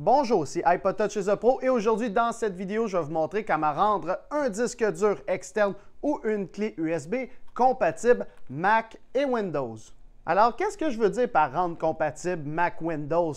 Bonjour, c'est iPod Touch Pro et aujourd'hui dans cette vidéo, je vais vous montrer comment rendre un disque dur externe ou une clé USB compatible Mac et Windows. Alors, qu'est-ce que je veux dire par rendre compatible Mac Windows?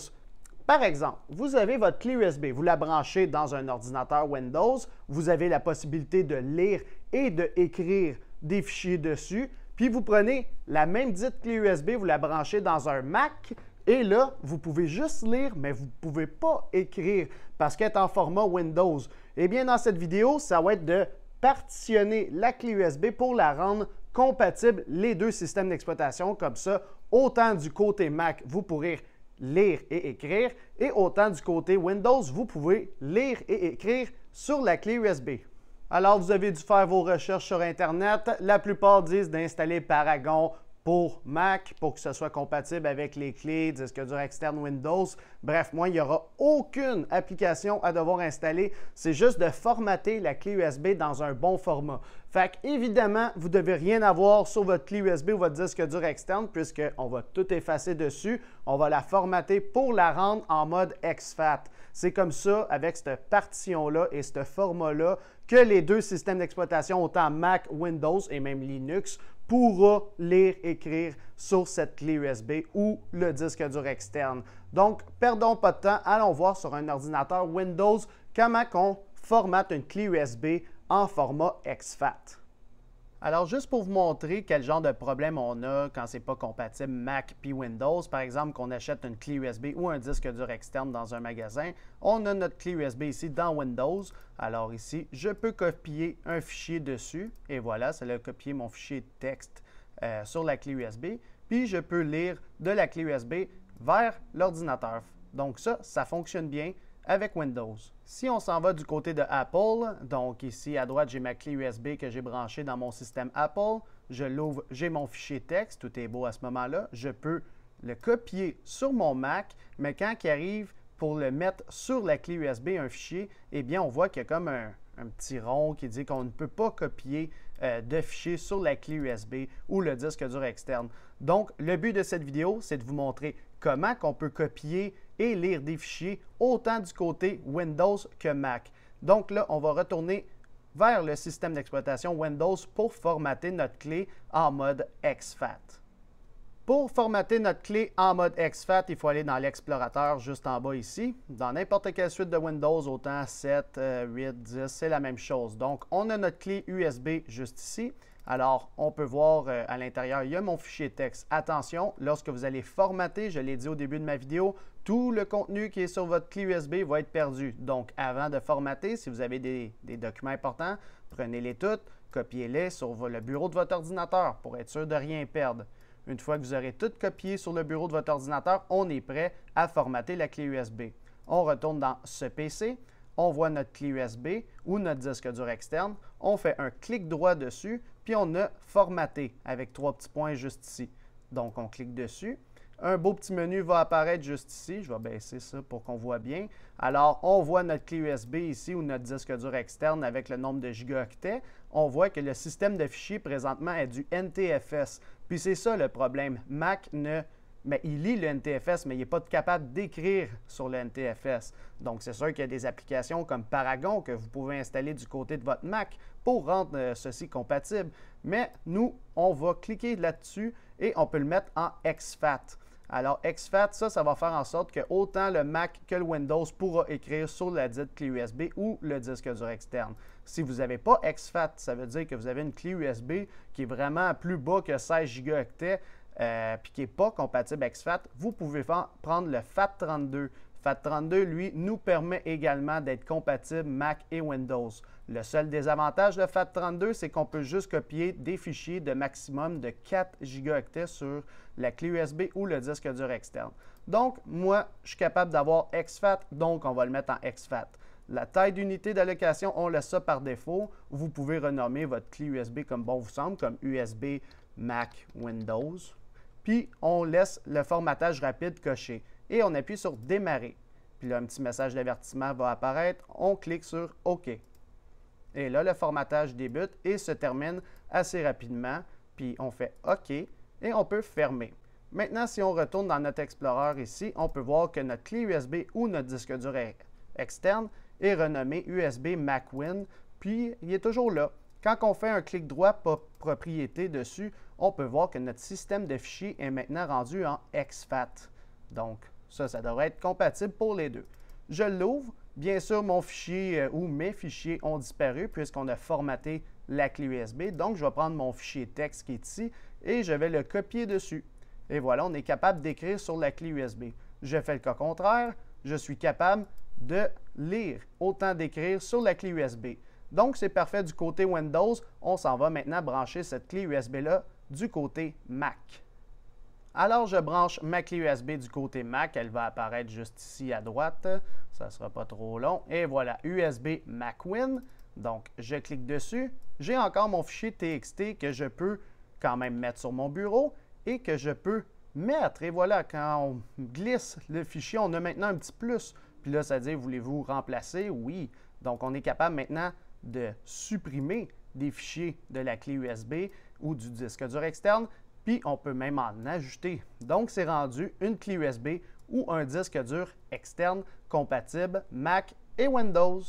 Par exemple, vous avez votre clé USB, vous la branchez dans un ordinateur Windows, vous avez la possibilité de lire et de écrire des fichiers dessus, puis vous prenez la même dite clé USB, vous la branchez dans un Mac, et là, vous pouvez juste lire, mais vous ne pouvez pas écrire parce qu'elle est en format Windows. Eh bien, dans cette vidéo, ça va être de partitionner la clé USB pour la rendre compatible les deux systèmes d'exploitation. Comme ça, autant du côté Mac, vous pourrez lire et écrire, et autant du côté Windows, vous pouvez lire et écrire sur la clé USB. Alors, vous avez dû faire vos recherches sur Internet. La plupart disent d'installer Paragon pour Mac pour que ce soit compatible avec les clés, disque dur externe Windows. Bref, moi, il n'y aura aucune application à devoir installer. C'est juste de formater la clé USB dans un bon format. Fait évidemment, vous ne devez rien avoir sur votre clé USB ou votre disque dur externe puisqu'on va tout effacer dessus. On va la formater pour la rendre en mode exFAT. C'est comme ça, avec cette partition-là et ce format-là, que les deux systèmes d'exploitation, autant Mac, Windows et même Linux, pourra lire, écrire sur cette clé USB ou le disque dur externe. Donc, perdons pas de temps, allons voir sur un ordinateur Windows comment on formate une clé USB en format exFAT. Alors, juste pour vous montrer quel genre de problème on a quand c'est pas compatible Mac puis Windows, par exemple, qu'on achète une clé USB ou un disque dur externe dans un magasin, on a notre clé USB ici dans Windows. Alors ici, je peux copier un fichier dessus et voilà, ça a copié mon fichier texte euh, sur la clé USB. Puis je peux lire de la clé USB vers l'ordinateur. Donc ça, ça fonctionne bien avec Windows. Si on s'en va du côté de Apple, donc ici à droite, j'ai ma clé USB que j'ai branchée dans mon système Apple. Je l'ouvre, j'ai mon fichier texte, tout est beau à ce moment-là. Je peux le copier sur mon Mac, mais quand il arrive pour le mettre sur la clé USB, un fichier, eh bien, on voit qu'il y a comme un, un petit rond qui dit qu'on ne peut pas copier euh, de fichiers sur la clé USB ou le disque dur externe. Donc, le but de cette vidéo, c'est de vous montrer comment on peut copier et lire des fichiers autant du côté Windows que Mac. Donc là, on va retourner vers le système d'exploitation Windows pour formater notre clé en mode XFAT. Pour formater notre clé en mode exFAT, il faut aller dans l'explorateur juste en bas ici. Dans n'importe quelle suite de Windows, autant 7, 8, 10, c'est la même chose. Donc, on a notre clé USB juste ici. Alors, on peut voir euh, à l'intérieur, il y a mon fichier texte. Attention, lorsque vous allez formater, je l'ai dit au début de ma vidéo, tout le contenu qui est sur votre clé USB va être perdu. Donc, avant de formater, si vous avez des, documents importants, prenez-les toutes, copiez-les sur le bureau de votre ordinateur pour être sûr de rien perdre. Une fois que vous aurez tout copié sur le bureau de votre ordinateur, on est prêt à formater la clé USB. On retourne dans ce PC, on voit notre clé USB ou notre disque dur externe, on fait un clic droit dessus, puis on a formaté avec trois petits points juste ici. Donc on clique dessus, un beau petit menu va apparaître juste ici. Je vais baisser ça pour qu'on voit bien. Alors, on voit notre clé USB ici ou notre disque dur externe avec le nombre de gigaoctets. On voit que le système de fichiers présentement est du NTFS. Puis c'est ça le problème. Mac ne mais il lit le NTFS, mais il n'est pas capable d'écrire sur le NTFS. Donc, c'est sûr qu'il y a des applications comme Paragon que vous pouvez installer du côté de votre Mac pour rendre euh, ceci compatible. Mais nous, on va cliquer là-dessus et on peut le mettre en ExFAT ». Alors, XFAT, ça, ça va faire en sorte que autant le Mac que le Windows pourra écrire sur la dite clé USB ou le disque dur externe. Si vous n'avez pas XFAT, ça veut dire que vous avez une clé USB qui est vraiment plus bas que 16 Go et qui n'est pas compatible avec XFAT, vous pouvez prendre le FAT32. FAT32, lui, nous permet également d'être compatible Mac et Windows. Le seul désavantage de FAT32, c'est qu'on peut juste copier des fichiers de maximum de 4 gigaoctets sur la clé USB ou le disque dur externe. Donc, moi, je suis capable d'avoir ExFAT, donc on va le mettre en ExFAT. La taille d'unité d'allocation, on laisse ça par défaut. Vous pouvez renommer votre clé USB comme bon vous semble, comme USB, Mac, Windows. Puis, on laisse le formatage rapide coché et on appuie sur Démarrer. Puis là, un petit message d'avertissement va apparaître. On clique sur OK. Et là, le formatage débute et se termine assez rapidement. Puis on fait OK et on peut fermer. Maintenant, si on retourne dans notre Explorer ici, on peut voir que notre clé USB ou notre disque dur e- externe est renommé USB MacWin, puis il est toujours là. Quand on fait un clic droit propriété dessus, on peut voir que notre système de fichiers est maintenant rendu en ExFAT ». Donc, ça, ça devrait être compatible pour les deux. Je l'ouvre. Bien sûr, mon fichier euh, ou mes fichiers ont disparu puisqu'on a formaté la clé USB. Donc, je vais prendre mon fichier texte qui est ici et je vais le copier dessus. Et voilà, on est capable d'écrire sur la clé USB. Je fais le cas contraire. Je suis capable de lire, autant d'écrire sur la clé USB. Donc, c'est parfait du côté Windows. On s'en va maintenant brancher cette clé USB-là du côté Mac. Alors, je branche ma clé USB du côté Mac. Elle va apparaître juste ici à droite. Ça ne sera pas trop long. Et voilà, USB MacWin. Donc, je clique dessus. J'ai encore mon fichier TXT que je peux quand même mettre sur mon bureau et que je peux mettre. Et voilà, quand on glisse le fichier, on a maintenant un petit plus. Puis là, ça dit, voulez-vous remplacer? Oui. Donc, on est capable maintenant de supprimer des fichiers de la clé USB ou du disque dur externe puis on peut même en ajouter. Donc c'est rendu une clé USB ou un disque dur externe compatible Mac et Windows.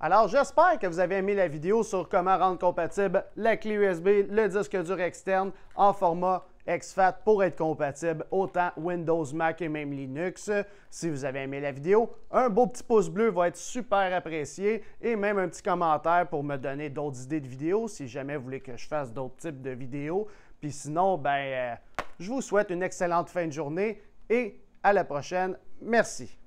Alors j'espère que vous avez aimé la vidéo sur comment rendre compatible la clé USB, le disque dur externe en format exFAT pour être compatible autant Windows, Mac et même Linux. Si vous avez aimé la vidéo, un beau petit pouce bleu va être super apprécié et même un petit commentaire pour me donner d'autres idées de vidéos si jamais vous voulez que je fasse d'autres types de vidéos. Puis sinon, ben, euh, je vous souhaite une excellente fin de journée et à la prochaine. Merci.